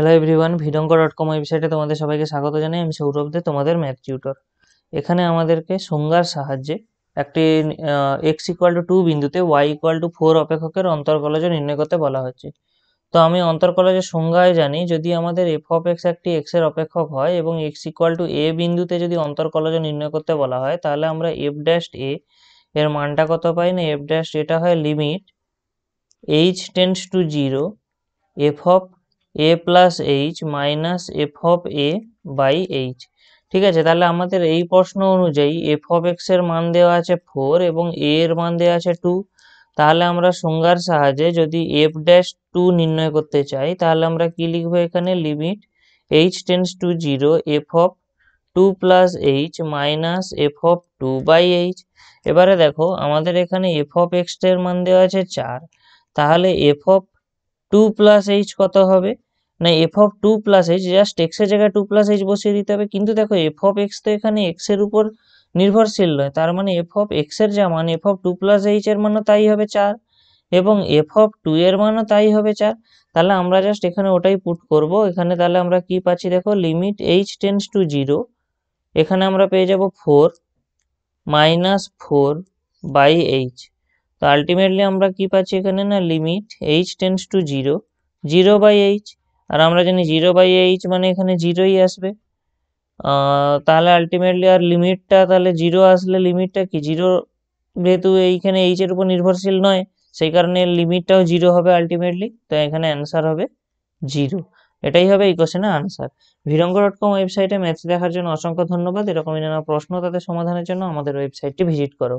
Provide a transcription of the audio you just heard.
hello everyone ভিডঙ্ক dot com ওয়েবসাইটে তোমাদের সবাইকে স্বাগত জানাই আমি সৌরভ দে তোমাদের ম্যাথ টিউটর এখানে আমাদেরকে সংজ্ঞার সাহায্যে একটি এক্স ইকুয়াল টু টু বিন্দুতে ওয়াই ইকুয়াল টু ফোর অপেক্ষকের অন্তর্কলজ নির্ণয় করতে বলা হচ্ছে তো আমি অন্তর্কলজের সংজ্ঞায় জানি যদি আমাদের এফ অফ এক্স একটি এক্সের অপেক্ষক হয় এবং এক্স ইকুয়াল টু এ বিন্দুতে যদি অন্তর্কলজ নির্ণয় করতে বলা হয় তাহলে আমরা এফ ড্যাশ এ এর মানটা কত পাই না এফ ড্যাশ এটা হয় limit h tends to zero f of a plus h minus f of a by h ঠিক আছে তাহলে আমাদের এই প্রশ্ন অনুযায়ী এফ অফ এক্স এর মান দেওয়া আছে ফোর এবং এ এর মান দেওয়া আছে টু তাহলে আমরা সংজ্ঞার সাহায্যে যদি এফ ড্যাশ টু নির্ণয় করতে চাই তাহলে আমরা কি লিখবো এখানে limit h tends to zero f of two plus h minus f of two by h এবারে দেখো আমাদের এখানে এফ অফ এক্স এর মান দেওয়া আছে চার তাহলে f of two plus h কত হবে না f of two plus h just এক্সের জায়গায় টু প্লাস এইচ বসিয়ে দিতে হবে কিন্তু দেখো এফ অফ এক্স তো এখানে এক্সের উপর নির্ভরশীল নয় তার মানে এফ অফ এক্সের যা মান f of two plus h এর মানও তাই হবে চার এবং এফ অফ টু এর মানও তাই হবে চার তাহলে আমরা জাস্ট এখানে ওটাই পুট করব এখানে তাহলে আমরা কি পাচ্ছি দেখো limit h tends to zero এখানে আমরা পেয়ে যাব four minus four by h তো আলটিমেটলি আমরা কি পাচ্ছি এখানে না limit h tends to zero zero by h আর আমরা জানি জিরো বাই এইচ মানে এখানে জিরোই আসবে তাহলে আলটিমেটলি আর লিমিটটা তাহলে জিরো আসলে লিমিটটা কি জিরো যেহেতু এইখানে এইচের উপর নির্ভরশীল নয় সেই কারণে লিমিটটাও জিরো হবে আলটিমেটলি তো এখানে অ্যান্সার হবে জিরো এটাই হবে এই কোশ্চেনের আনসার ভিরঙ্গ ডট কম ওয়েবসাইটে ম্যাথ দেখার জন্য অসংখ্য ধন্যবাদ এরকমই নানা প্রশ্ন তাদের সমাধানের জন্য আমাদের ওয়েবসাইটটি ভিজিট করো